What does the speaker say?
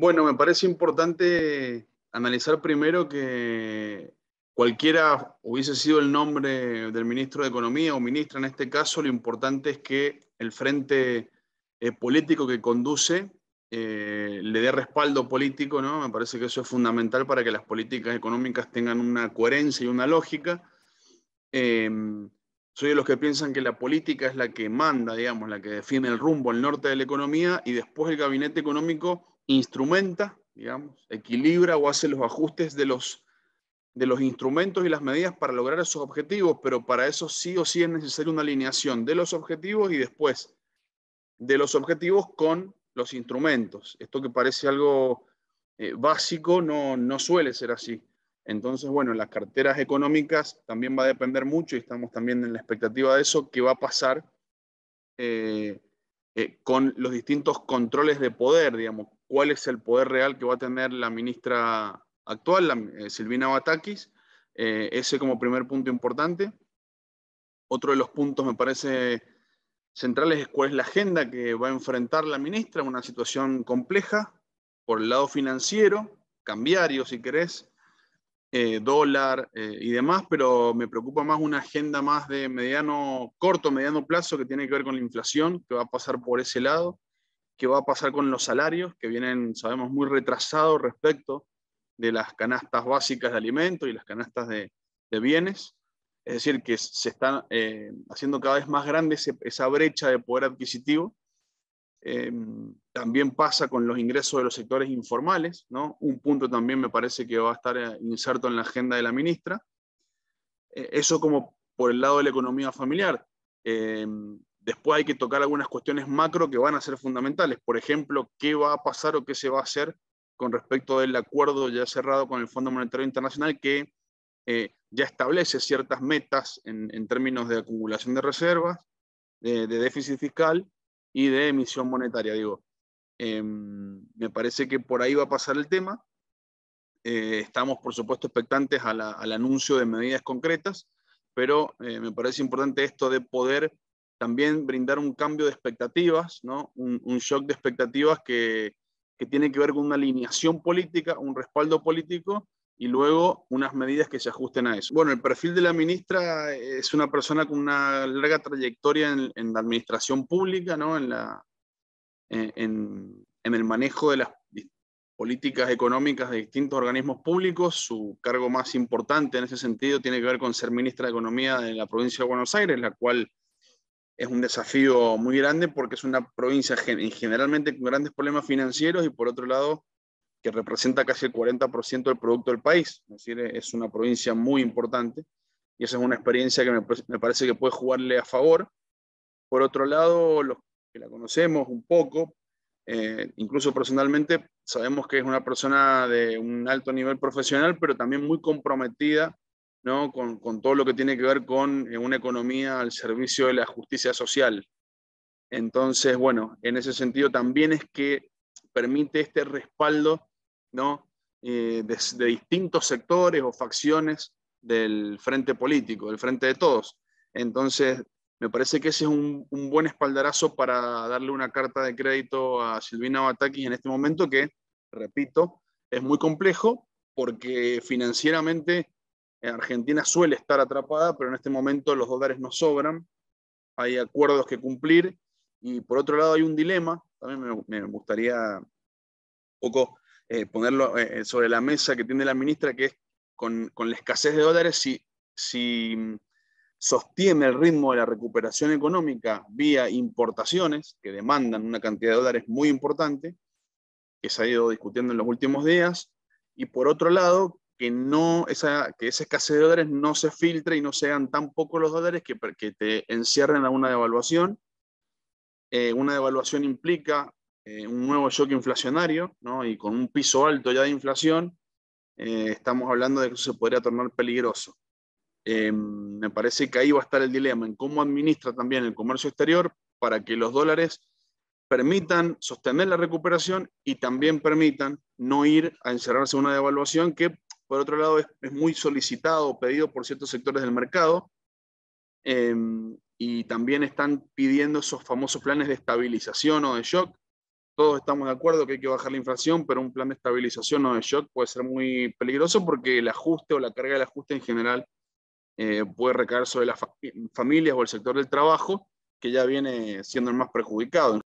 Bueno, me parece importante analizar primero que cualquiera hubiese sido el nombre del ministro de Economía o ministra en este caso, lo importante es que el frente eh, político que conduce eh, le dé respaldo político, ¿no? Me parece que eso es fundamental para que las políticas económicas tengan una coherencia y una lógica. Em, soy de los que piensan que la política es la que manda, digamos, la que define el rumbo, el norte de la economía, y después el gabinete económico instrumenta, digamos, equilibra o hace los ajustes de los, de los instrumentos y las medidas para lograr esos objetivos, pero para eso sí o sí es necesaria una alineación de los objetivos y después de los objetivos con los instrumentos. Esto que parece algo eh, básico no, no suele ser así. Entonces, bueno, en las carteras económicas también va a depender mucho y estamos también en la expectativa de eso, qué va a pasar eh, eh, con los distintos controles de poder, digamos, cuál es el poder real que va a tener la ministra actual, eh, Silvina Batakis. Eh, ese como primer punto importante. Otro de los puntos, me parece, centrales es cuál es la agenda que va a enfrentar la ministra, una situación compleja por el lado financiero, cambiario si querés, eh, dólar y demás, pero me preocupa más una agenda más de mediano, corto, mediano plazo que tiene que ver con la inflación, que va a pasar por ese lado, qué va a pasar con los salarios, que vienen, sabemos, muy retrasados respecto de las canastas básicas de alimentos y las canastas de, bienes. Es decir, que se está eh, haciendo cada vez más grande esa brecha de poder adquisitivo. Eh, también pasa con los ingresos de los sectores informales, ¿no? Un punto también me parece que va a estar eh, inserto en la agenda de la ministra. eso como por el lado de la economía familiar. Después hay que tocar algunas cuestiones macro que van a ser fundamentales. Por ejemplo, qué va a pasar o qué se va a hacer con respecto del acuerdo ya cerrado con el Fondo Monetario Internacional que eh, ya establece ciertas metas en, términos de acumulación de reservas, de, déficit fiscal y de emisión monetaria. Digo, em, me parece que por ahí va a pasar el tema. Eh, estamos, por supuesto, expectantes al anuncio de medidas concretas, pero eh, me parece importante esto de poder también brindar un cambio de expectativas, ¿no? un, shock de expectativas que, que tiene que ver con una alineación política, un respaldo político y luego unas medidas que se ajusten a eso. Bueno, el perfil de la ministra es una persona con una larga trayectoria en, en la administración pública, ¿no? en, la, en, en, el manejo de las políticas económicas de distintos organismos públicos. Su cargo más importante en ese sentido tiene que ver con ser ministra de Economía de la provincia de Buenos Aires, la cual es un desafío muy grande porque es una provincia generalmente con grandes problemas financieros y por otro lado que representa casi el 40% del producto del país. Es decir, e-, es una provincia muy importante y esa es una experiencia que me, parece que puede jugarle a favor. Por otro lado, los que la conocemos un poco, eh, incluso personalmente, sabemos que es una persona de un alto nivel profesional, pero también muy comprometida ¿no? Con, todo lo que tiene que ver con eh, una economía al servicio de la justicia social. Entonces, bueno, en ese sentido también es que permite este respaldo ¿no? Eh, de, distintos sectores o facciones del frente político, del frente de todos. Entonces, me parece que ese es un, un buen espaldarazo para darle una carta de crédito a Silvina Batakis en este momento que, repito, es muy complejo porque financieramente Argentina suele estar atrapada, pero en este momento los dólares no sobran, hay acuerdos que cumplir y por otro lado hay un dilema, también me, gustaría poco eh, ponerlo eh, eh, sobre la mesa que tiene la ministra, que es con, la escasez de dólares, si, si, mm, sostiene el ritmo de la recuperación económica vía importaciones, que demandan una cantidad de dólares muy importante, que se ha ido discutiendo en los últimos días, y por otro lado, que, no, esa, que esa escasez de dólares no se filtre y no sean tan pocos los dólares que, te encierren a una devaluación. Eh, una devaluación implica eh, un nuevo shock inflacionario, ¿no? y con un piso alto ya de inflación, eh, estamos hablando de que eso se podría tornar peligroso. me parece que ahí va a estar el dilema en cómo administra también el comercio exterior para que los dólares permitan sostener la recuperación y también permitan no ir a encerrarse en una devaluación que por otro lado, es, muy solicitado o pedido por ciertos sectores del mercado. Em, y también están pidiendo esos famosos planes de estabilización o de shock. Todos estamos de acuerdo que hay que bajar la inflación, pero un plan de estabilización o de shock puede ser muy peligroso porque el ajuste o la carga del ajuste en general eh, puede recaer sobre las familias o el sector del trabajo, que ya viene siendo el más perjudicado.